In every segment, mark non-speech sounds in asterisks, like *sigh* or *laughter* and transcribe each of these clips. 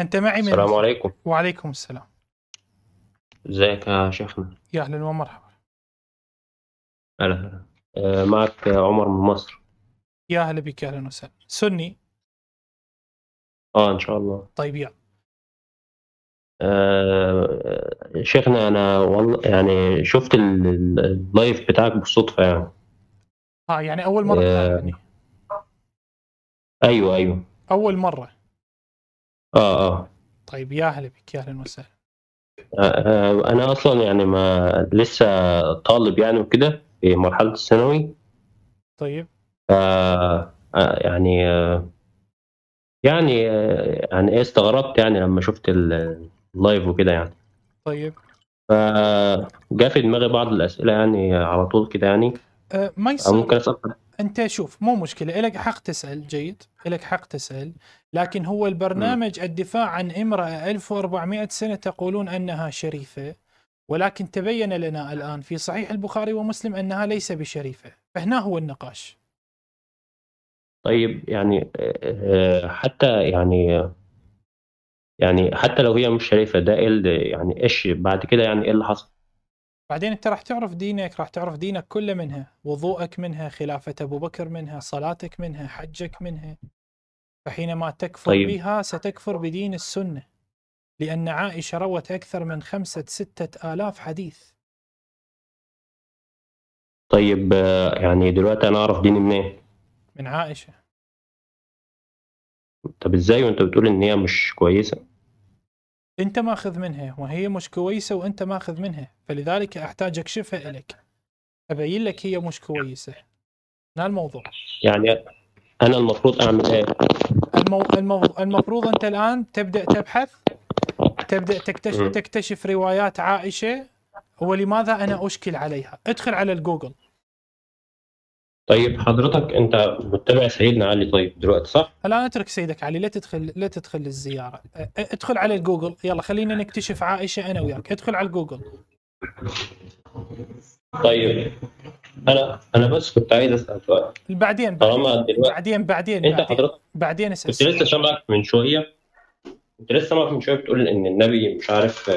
انت معي من السلام عليكم وعليكم السلام ازيك يا شيخنا يا اهلا ومرحبا اهلا آه، معك عمر من مصر يا هلا بك اهلا وسهلا سني اه ان شاء الله طيب يا آه، شيخنا انا والله يعني شفت اللايف بتاعك بالصدفه يعني اه يعني اول مره آه، يعني. ايوه ايوه اول مره اه اه طيب يا اهلا بك يا اهلا وسهلا آه، آه، انا اصلا يعني ما لسه طالب يعني وكده في مرحله الثانوي طيب آه, آه، يعني يعني يعني ايه استغربت يعني لما شفت اللايف وكده يعني طيب فجاء في دماغي بعض الاسئله يعني على طول كده يعني أه ما يصير ممكن اسالك انت شوف مو مشكله لك حق تسال جيد لك حق تسال لكن هو البرنامج م. الدفاع عن امراه 1400 سنه تقولون انها شريفه ولكن تبين لنا الان في صحيح البخاري ومسلم انها ليس بشريفه فهنا هو النقاش طيب يعني حتى يعني يعني حتى لو هي مش شريفه ده إيه يعني ايش بعد كده يعني ايه اللي حصل؟ بعدين انت راح تعرف دينك راح تعرف دينك كله منها وضوءك منها خلافة ابو بكر منها صلاتك منها حجك منها فحينما تكفر طيب. بها ستكفر بدين السنة لأن عائشة روت أكثر من خمسة ستة آلاف حديث طيب آه، يعني دلوقتي أنا أعرف ديني منين؟ إيه؟ من عائشة طب إزاي وأنت بتقول إن هي مش كويسة؟ انت ماخذ منها وهي مش كويسه وانت ماخذ منها فلذلك احتاج اكشفها لك ابين لك هي مش كويسه هنا الموضوع يعني انا المفروض اعمل ايه المو... المو... المفروض انت الان تبدا تبحث تبدا تكتشف تكتشف روايات عائشه ولماذا انا اشكل عليها ادخل على الجوجل طيب حضرتك انت متبع سيدنا علي طيب دلوقتي صح؟ هلا اترك سيدك علي لا تدخل لا تدخل للزياره ادخل على الجوجل يلا خلينا نكتشف عائشه انا وياك ادخل على الجوجل طيب انا انا بس كنت عايز اسال سؤال بعدين طالما بعدين بعدين انت حضرتك بعدين اسال كنت لسه سامعك من شويه كنت لسه سامعك من شويه بتقول ان النبي مش عارف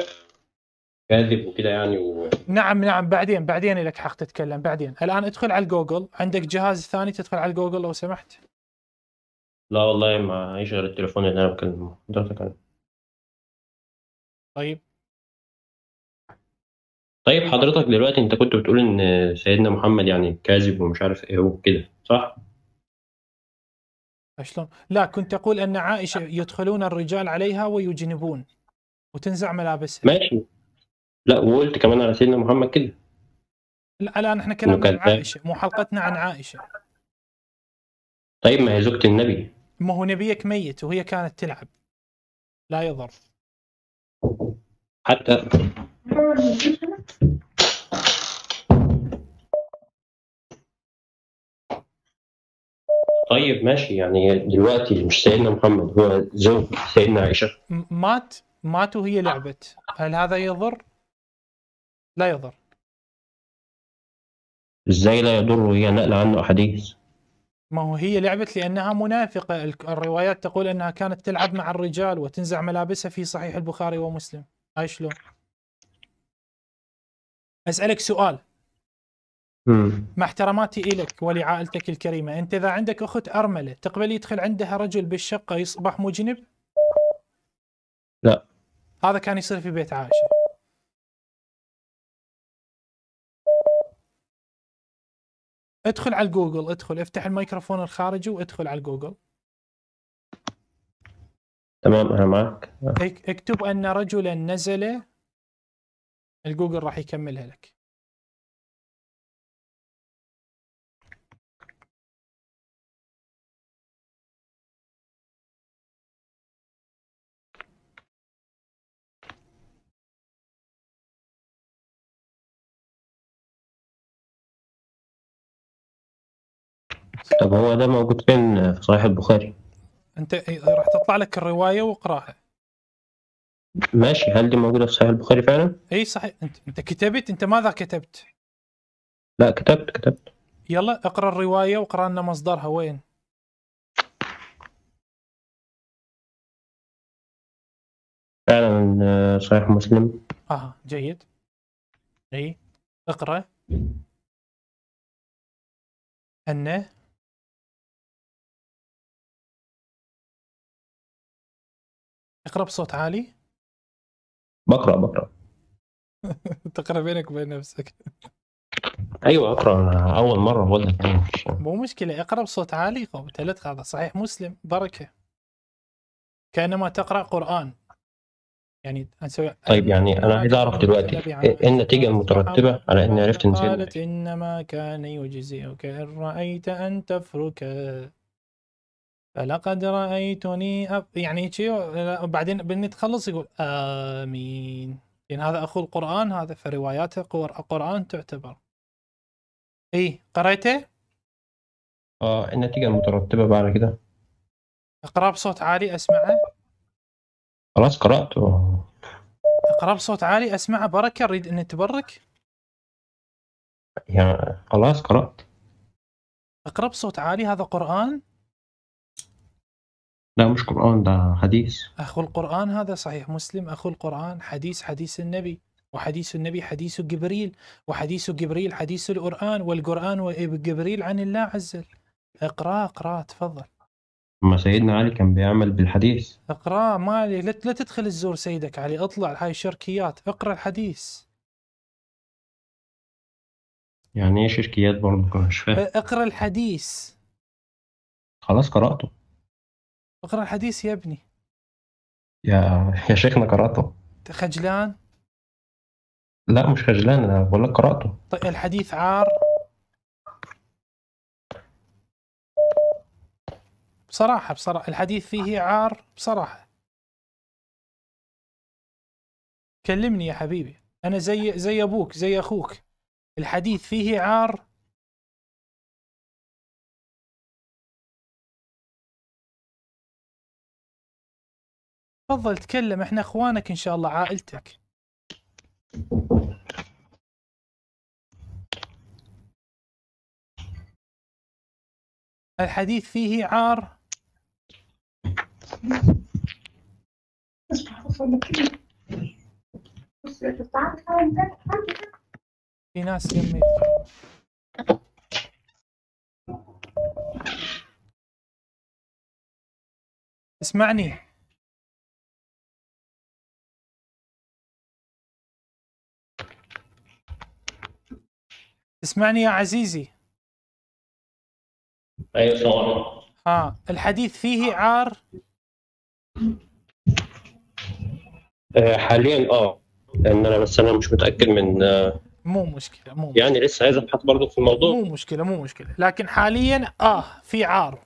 كاذب وكده يعني و... نعم نعم بعدين بعدين لك حق تتكلم بعدين الان ادخل على جوجل عندك جهاز ثاني تدخل على جوجل لو سمحت لا والله ما ايش غير التليفون اللي انا بكلمه طيب طيب حضرتك دلوقتي انت كنت بتقول ان سيدنا محمد يعني كاذب ومش عارف ايه وكده صح؟ شلون؟ لا كنت اقول ان عائشه يدخلون الرجال عليها ويجنبون وتنزع ملابسها ماشي لا وقلت كمان على سيدنا محمد كده لا الان احنا كلامنا عن عائشه مو حلقتنا عن عائشه طيب ما هي زوجة النبي ما هو نبيك ميت وهي كانت تلعب لا يضر حتى طيب ماشي يعني دلوقتي مش سيدنا محمد هو زوج سيدنا عائشه مات مات وهي لعبت هل هذا يضر؟ لا يضر ازاي لا يضر وهي نقل عنه احاديث ما هو هي لعبت لانها منافقه الروايات تقول انها كانت تلعب مع الرجال وتنزع ملابسها في صحيح البخاري ومسلم هاي شلون اسالك سؤال مع احتراماتي إلك ولعائلتك الكريمة أنت إذا عندك أخت أرملة تقبل يدخل عندها رجل بالشقة يصبح مجنب؟ لا هذا كان يصير في بيت عائشة ادخل على جوجل ادخل افتح الميكروفون الخارجي وادخل على جوجل تمام انا معك اكتب ان رجلا نزل الجوجل راح يكملها لك طب هو ده موجود فين في صحيح البخاري انت راح تطلع لك الروايه واقراها ماشي هل دي موجوده في صحيح البخاري فعلا اي صحيح انت انت كتبت انت ماذا كتبت لا كتبت كتبت يلا اقرا الروايه واقرا لنا مصدرها وين فعلا آه، صحيح مسلم اه جيد اي اقرا انه اقرا بصوت عالي؟ بقرا بقرا *laughs* تقرا بينك وبين نفسك ايوه اقرا اول مره بقول لك إيه، مو مشكله اقرا بصوت عالي قلت هذا صحيح مسلم بركه كانما تقرا قران يعني نسوي طيب يعني انا عايز اعرف دلوقتي يعني إيه, ايه النتيجه المترتبه على اني عرفت ان قالت انما كان يجزئك ان رايت ان تفرك فلقد رأيتني أب... يعني وبعدين تخلص يقول آمين يعني هذا أخو القرآن هذا فرواياته قرآن تعتبر إي قرأته؟ اه النتيجة المترتبة بعد كده اقرأ بصوت عالي أسمعه خلاص قرأت اقرأ بصوت عالي أسمعه بركة أريد أن تبرك يعني خلاص قرأت اقرأ بصوت عالي هذا قرآن لا مش قرآن ده حديث أخو القرآن هذا صحيح مسلم أخو القرآن حديث حديث النبي وحديث النبي حديث جبريل وحديث جبريل حديث القرآن والقرآن وجبريل عن الله عز وجل اقرأ اقرأ تفضل ما سيدنا علي كان بيعمل بالحديث اقرأ ما علي لا تدخل الزور سيدك علي اطلع هاي الشركيات اقرأ الحديث يعني ايه شركيات برضه مش فاهم اقرأ الحديث خلاص قرأته اقرا الحديث يا ابني يا يا شيخنا قراته أنت خجلان لا مش خجلان انا بقول لك قراته طيب الحديث عار بصراحة بصراحة الحديث فيه عار بصراحة كلمني يا حبيبي أنا زي زي أبوك زي أخوك الحديث فيه عار تفضل تكلم احنا اخوانك ان شاء الله عائلتك الحديث فيه عار في ناس يميت اسمعني اسمعني يا عزيزي ايوه طبعا ها الحديث فيه عار آه، حاليا اه لان انا بس انا مش متاكد من آه، مو مشكله مو مشكلة. يعني لسه عايز ابحث برضه في الموضوع مو مشكله مو مشكله لكن حاليا اه في عار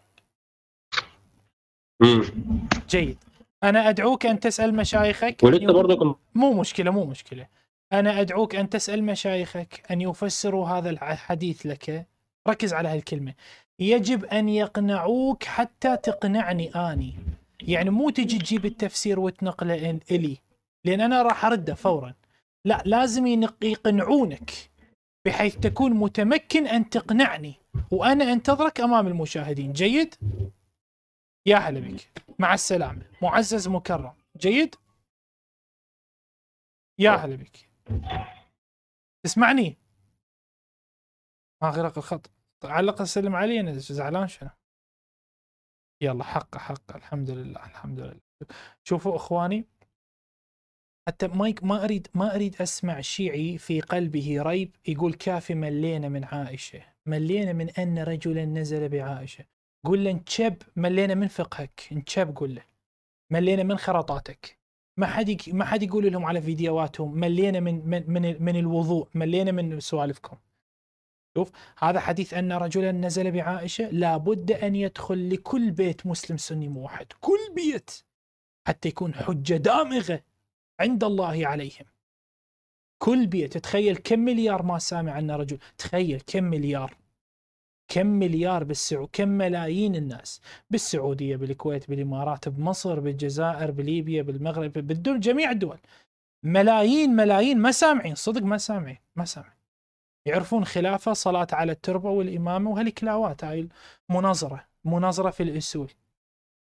امم جيد انا ادعوك ان تسال مشايخك ولسه برضه مو مشكله مو مشكله أنا أدعوك أن تسأل مشايخك أن يفسروا هذا الحديث لك ركز على هالكلمة يجب أن يقنعوك حتى تقنعني أني يعني مو تجي تجيب التفسير وتنقله إلي لأن أنا راح أرده فورا لا لازم يقنعونك بحيث تكون متمكن أن تقنعني وأنا أنتظرك أمام المشاهدين جيد؟ يا هلا بك مع السلامة معزز مكرم جيد؟ يا هلا بك تسمعني ما غرق الخط علق السلم علي انا زعلان شنو يلا حق حق الحمد لله الحمد لله شوفوا اخواني حتى مايك ما اريد ما اريد اسمع شيعي في قلبه ريب يقول كافي ملينا من عائشه ملينا من ان رجلا نزل بعائشه قول له انشب ملينا من فقهك انشب قول له ملينا من خرطاتك ما حد ما حد يقول لهم على فيديوهاتهم ملينا من من من, من الوضوء ملينا من سوالفكم شوف هذا حديث ان رجلا نزل بعائشه لابد ان يدخل لكل بيت مسلم سني موحد كل بيت حتى يكون حجه دامغه عند الله عليهم كل بيت تخيل كم مليار ما سامع عنا رجل تخيل كم مليار كم مليار بالسعو كم ملايين الناس بالسعودية بالكويت بالإمارات بمصر بالجزائر بليبيا بالمغرب بالدول جميع الدول ملايين ملايين ما سامعين صدق ما سامعين ما سامعين يعرفون خلافة صلاة على التربة والإمامة وهالكلاوات هاي المناظرة مناظرة في الأسود